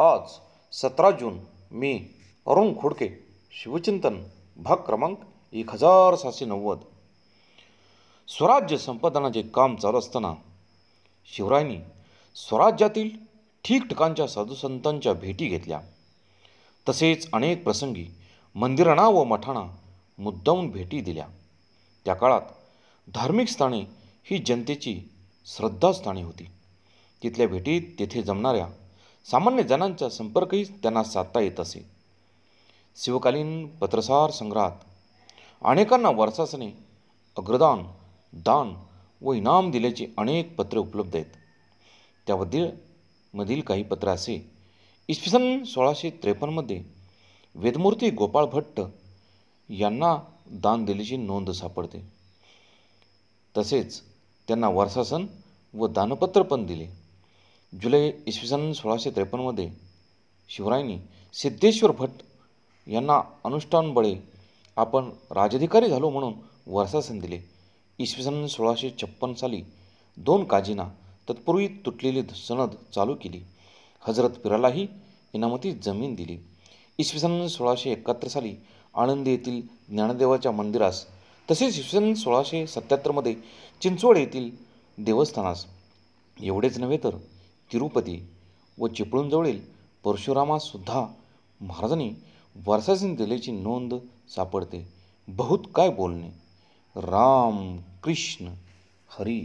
आज सतरा जून मी अरुण खोडके शिवचिंतन भाग क्रमांक एक हजार सहाशे नव्वद स्वराज्य संपादनाचे काम चालू असताना शिवरायांनी स्वराज्यातील ठिकठिकाणच्या साधुसंतांच्या भेटी घेतल्या तसेच अनेक प्रसंगी मंदिरांना व मठांना मुद्दाहून भेटी दिल्या त्या काळात धार्मिक स्थाने ही जनतेची श्रद्धास्थाने होती तिथल्या भेटीत तेथे जमणाऱ्या सामान्य जणांचा संपर्कही त्यांना साधता येत असे शिवकालीन पत्रसार संग्रहात अनेकांना वारसासने अग्रदान दान व इनाम दिल्याचे अनेक पत्रे उपलब्ध आहेत त्यामधील मधील काही पत्र असे इसवी सन सोळाशे त्रेपन्नमध्ये वेदमूर्ती गोपाळ भट्ट यांना दान दिल्याची नोंद सापडते तसेच त्यांना वारसासन व दानपत्र पण दिले जुलै इसवी सन सोळाशे त्रेपन्नमध्ये शिवरायांनी सिद्धेश्वर भट यांना अनुष्ठानबळे आपण राजधिकारी झालो म्हणून वर्षासन दिले इसवी सन सोळाशे छप्पन साली दोन काजींना तत्पूर्वी तुटलेली सनद चालू केली हजरत पिरालाही इनामती जमीन दिली इसवी सन सोळाशे एकाहत्तर साली आनंद येथील ज्ञानदेवाच्या मंदिरास तसेच इसवी सन सोळाशे सत्याहत्तरमध्ये चिंचवड येथील देवस्थानास एवढेच नव्हे तर तिरुपती व चिपळूणजवळील परशुरामासुद्धा महाराजांनी वर्षासीन दिल्याची नोंद सापडते बहुत काय बोलणे राम कृष्ण हरी